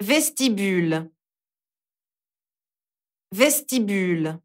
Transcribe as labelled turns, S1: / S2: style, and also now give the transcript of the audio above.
S1: Vestibule. Vestibule.